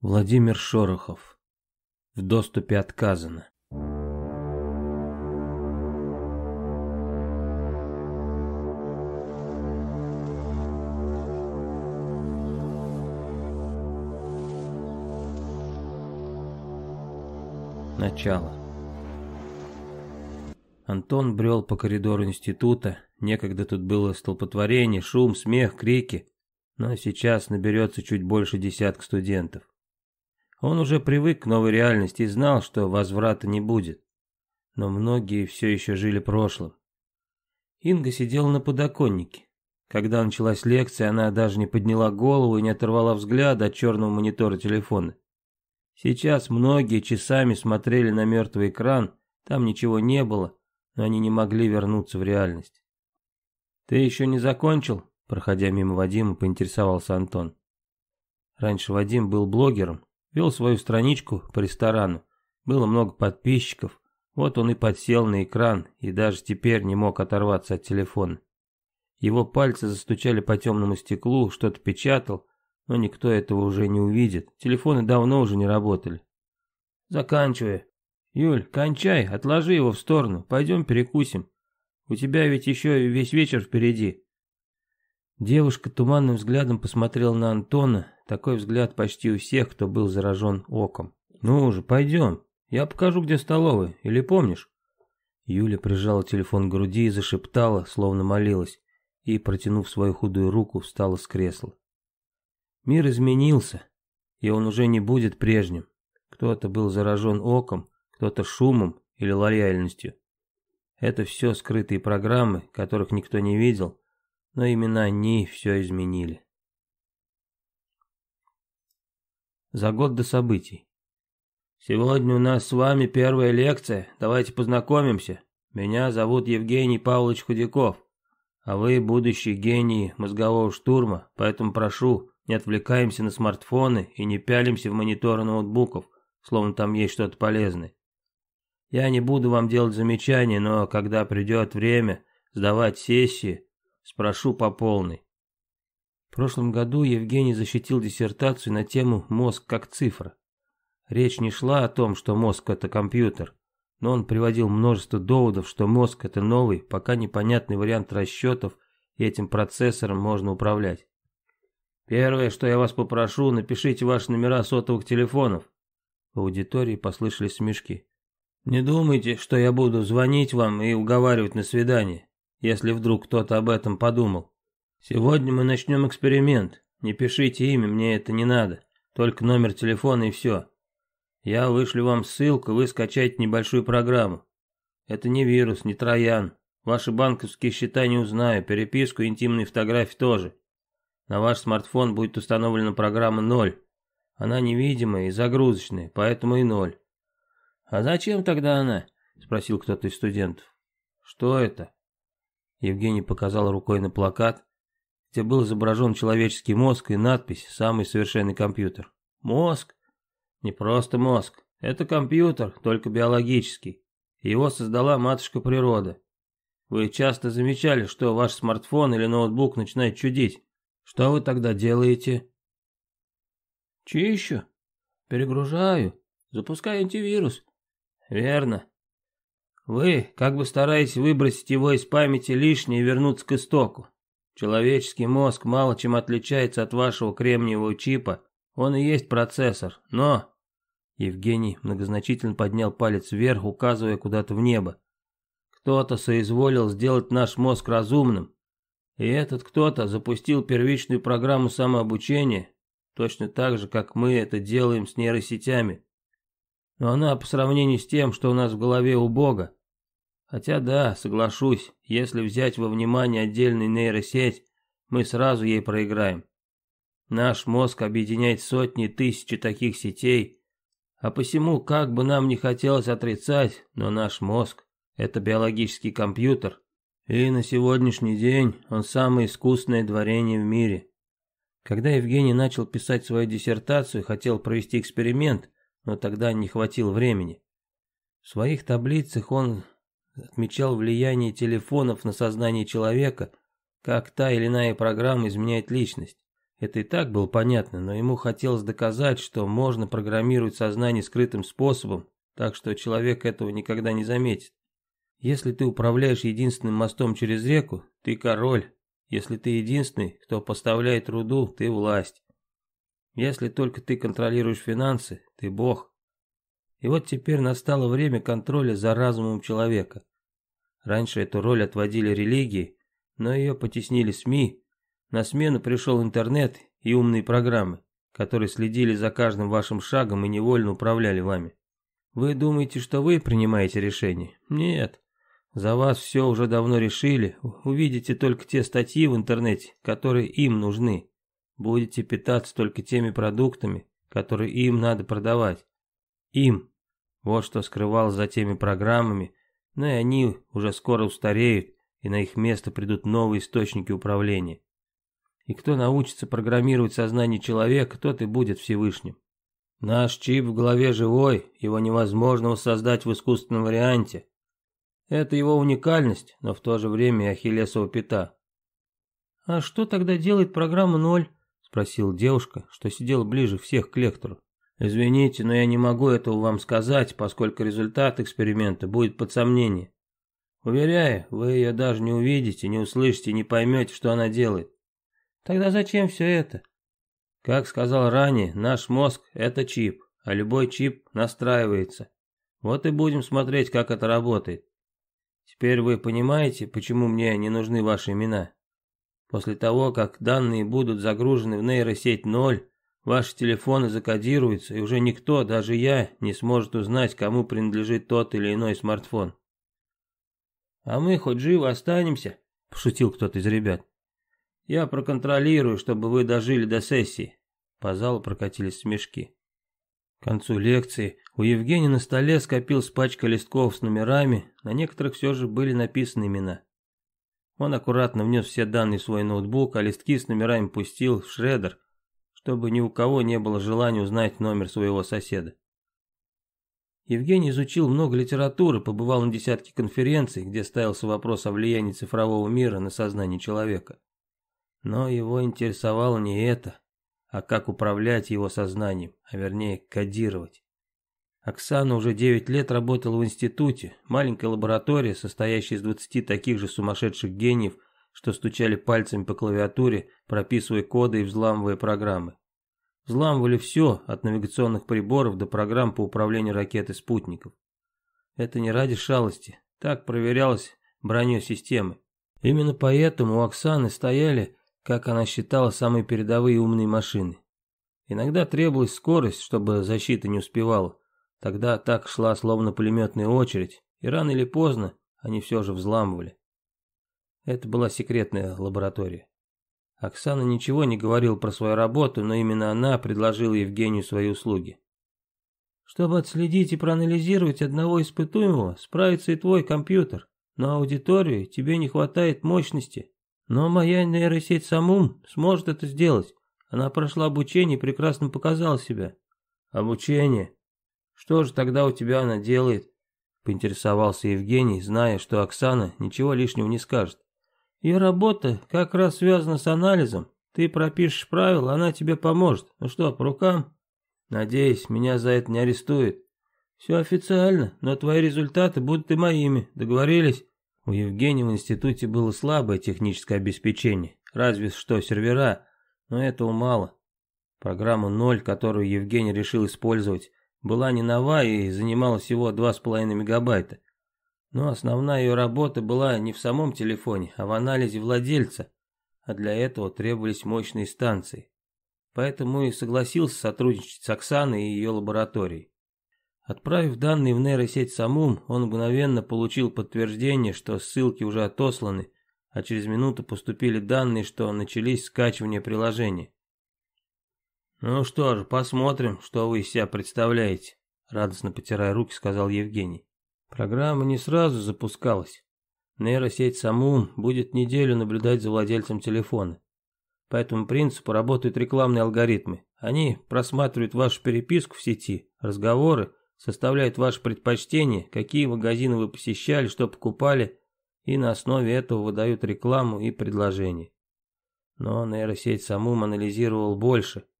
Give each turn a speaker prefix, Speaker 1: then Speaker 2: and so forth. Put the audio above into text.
Speaker 1: Владимир Шорохов. В доступе отказано. Начало. Антон брел по коридору института. Некогда тут было столпотворение, шум, смех, крики. Но сейчас наберется чуть больше десятка студентов. Он уже привык к новой реальности и знал, что возврата не будет. Но многие все еще жили прошлым. Инга сидела на подоконнике. Когда началась лекция, она даже не подняла голову и не оторвала взгляда от черного монитора телефона. Сейчас многие часами смотрели на мертвый экран, там ничего не было, но они не могли вернуться в реальность. «Ты еще не закончил?» Проходя мимо Вадима, поинтересовался Антон. Раньше Вадим был блогером, Вел свою страничку по ресторану. Было много подписчиков. Вот он и подсел на экран и даже теперь не мог оторваться от телефона. Его пальцы застучали по темному стеклу, что-то печатал, но никто этого уже не увидит. Телефоны давно уже не работали. Заканчивая. Юль, кончай, отложи его в сторону, пойдем перекусим. У тебя ведь еще весь вечер впереди. Девушка туманным взглядом посмотрела на Антона, такой взгляд почти у всех, кто был заражен оком. «Ну уже, пойдем, я покажу, где столовая, или помнишь?» Юля прижала телефон к груди и зашептала, словно молилась, и, протянув свою худую руку, встала с кресла. Мир изменился, и он уже не будет прежним. Кто-то был заражен оком, кто-то шумом или лояльностью. Это все скрытые программы, которых никто не видел, но именно они все изменили. За год до событий. Сегодня у нас с вами первая лекция, давайте познакомимся. Меня зовут Евгений Павлович Худяков, а вы будущие гении мозгового штурма, поэтому прошу, не отвлекаемся на смартфоны и не пялимся в мониторы ноутбуков, словно там есть что-то полезное. Я не буду вам делать замечания, но когда придет время сдавать сессии, Спрошу по полной. В прошлом году Евгений защитил диссертацию на тему «Мозг как цифра». Речь не шла о том, что мозг – это компьютер, но он приводил множество доводов, что мозг – это новый, пока непонятный вариант расчетов, и этим процессором можно управлять. «Первое, что я вас попрошу, напишите ваши номера сотовых телефонов». В аудитории послышались смешки. «Не думайте, что я буду звонить вам и уговаривать на свидание если вдруг кто-то об этом подумал. Сегодня мы начнем эксперимент. Не пишите имя, мне это не надо. Только номер телефона и все. Я вышлю вам ссылку, вы скачаете небольшую программу. Это не вирус, не троян. Ваши банковские счета не узнаю, переписку, интимные фотографии тоже. На ваш смартфон будет установлена программа 0. Она невидимая и загрузочная, поэтому и 0. А зачем тогда она? Спросил кто-то из студентов. Что это? Евгений показал рукой на плакат, где был изображен человеческий мозг и надпись «Самый совершенный компьютер». Мозг? Не просто мозг. Это компьютер, только биологический. Его создала матушка природа. Вы часто замечали, что ваш смартфон или ноутбук начинает чудить. Что вы тогда делаете? Чищу. Перегружаю. Запускаю антивирус. Верно. Вы как бы стараетесь выбросить его из памяти лишнее и вернуться к истоку. Человеческий мозг мало чем отличается от вашего кремниевого чипа. Он и есть процессор, но...» Евгений многозначительно поднял палец вверх, указывая куда-то в небо. «Кто-то соизволил сделать наш мозг разумным, и этот кто-то запустил первичную программу самообучения, точно так же, как мы это делаем с нейросетями. Но она по сравнению с тем, что у нас в голове у Бога, Хотя да, соглашусь, если взять во внимание отдельную нейросеть, мы сразу ей проиграем. Наш мозг объединяет сотни и тысячи таких сетей, а посему, как бы нам ни хотелось отрицать, но наш мозг – это биологический компьютер, и на сегодняшний день он самое искусное творение в мире. Когда Евгений начал писать свою диссертацию, хотел провести эксперимент, но тогда не хватило времени. В своих таблицах он отмечал влияние телефонов на сознание человека, как та или иная программа изменяет личность. Это и так было понятно, но ему хотелось доказать, что можно программировать сознание скрытым способом, так что человек этого никогда не заметит. Если ты управляешь единственным мостом через реку, ты король. Если ты единственный, кто поставляет руду, ты власть. Если только ты контролируешь финансы, ты бог. И вот теперь настало время контроля за разумом человека. Раньше эту роль отводили религии, но ее потеснили СМИ. На смену пришел интернет и умные программы, которые следили за каждым вашим шагом и невольно управляли вами. Вы думаете, что вы принимаете решение? Нет. За вас все уже давно решили, увидите только те статьи в интернете, которые им нужны. Будете питаться только теми продуктами, которые им надо продавать. Им. Вот что скрывалось за теми программами, но ну и они уже скоро устареют, и на их место придут новые источники управления. И кто научится программировать сознание человека, тот и будет Всевышним. Наш чип в голове живой, его невозможно воссоздать в искусственном варианте. Это его уникальность, но в то же время и ахиллесова пята. «А что тогда делает программа ноль?» – спросила девушка, что сидела ближе всех к лектору. Извините, но я не могу этого вам сказать, поскольку результат эксперимента будет под сомнение. Уверяю, вы ее даже не увидите, не услышите, не поймете, что она делает. Тогда зачем все это? Как сказал ранее, наш мозг – это чип, а любой чип настраивается. Вот и будем смотреть, как это работает. Теперь вы понимаете, почему мне не нужны ваши имена? После того, как данные будут загружены в нейросеть 0, Ваши телефоны закодируются, и уже никто, даже я, не сможет узнать, кому принадлежит тот или иной смартфон. «А мы хоть живы останемся», — пошутил кто-то из ребят. «Я проконтролирую, чтобы вы дожили до сессии». По залу прокатились смешки. К концу лекции у Евгения на столе скопилась пачка листков с номерами, на некоторых все же были написаны имена. Он аккуратно внес все данные в свой ноутбук, а листки с номерами пустил в шредер, чтобы ни у кого не было желания узнать номер своего соседа. Евгений изучил много литературы, побывал на десятке конференций, где ставился вопрос о влиянии цифрового мира на сознание человека. Но его интересовало не это, а как управлять его сознанием, а вернее кодировать. Оксана уже 9 лет работала в институте, маленькая лаборатория, состоящая из 20 таких же сумасшедших гениев, что стучали пальцами по клавиатуре, прописывая коды и взламывая программы. Взламывали все, от навигационных приборов до программ по управлению ракеты спутников. Это не ради шалости, так проверялось броню системы. Именно поэтому у Оксаны стояли, как она считала, самые передовые умные машины. Иногда требовалась скорость, чтобы защита не успевала. Тогда так шла словно пулеметная очередь, и рано или поздно они все же взламывали. Это была секретная лаборатория. Оксана ничего не говорил про свою работу, но именно она предложила Евгению свои услуги. Чтобы отследить и проанализировать одного испытуемого, справится и твой компьютер. На аудиторию тебе не хватает мощности. Но моя нейросеть Самум сможет это сделать. Она прошла обучение и прекрасно показала себя. Обучение? Что же тогда у тебя она делает? Поинтересовался Евгений, зная, что Оксана ничего лишнего не скажет. И работа как раз связана с анализом. Ты пропишешь правила, она тебе поможет. Ну что, по рукам? Надеюсь, меня за это не арестуют. Все официально, но твои результаты будут и моими. Договорились? У Евгения в институте было слабое техническое обеспечение. Разве что сервера, но этого мало. Программа «Ноль», которую Евгений решил использовать, была не нова и занимала всего 2,5 мегабайта. Но основная ее работа была не в самом телефоне, а в анализе владельца, а для этого требовались мощные станции. Поэтому и согласился сотрудничать с Оксаной и ее лабораторией. Отправив данные в нейросеть самум, он мгновенно получил подтверждение, что ссылки уже отосланы, а через минуту поступили данные, что начались скачивания приложения. «Ну что же, посмотрим, что вы из себя представляете», — радостно потирая руки, сказал Евгений. Программа не сразу запускалась. Нейросеть саму будет неделю наблюдать за владельцем телефона. По этому принципу работают рекламные алгоритмы. Они просматривают вашу переписку в сети, разговоры, составляют ваши предпочтения, какие магазины вы посещали, что покупали, и на основе этого выдают рекламу и предложения. Но нейросеть самум анализировал больше –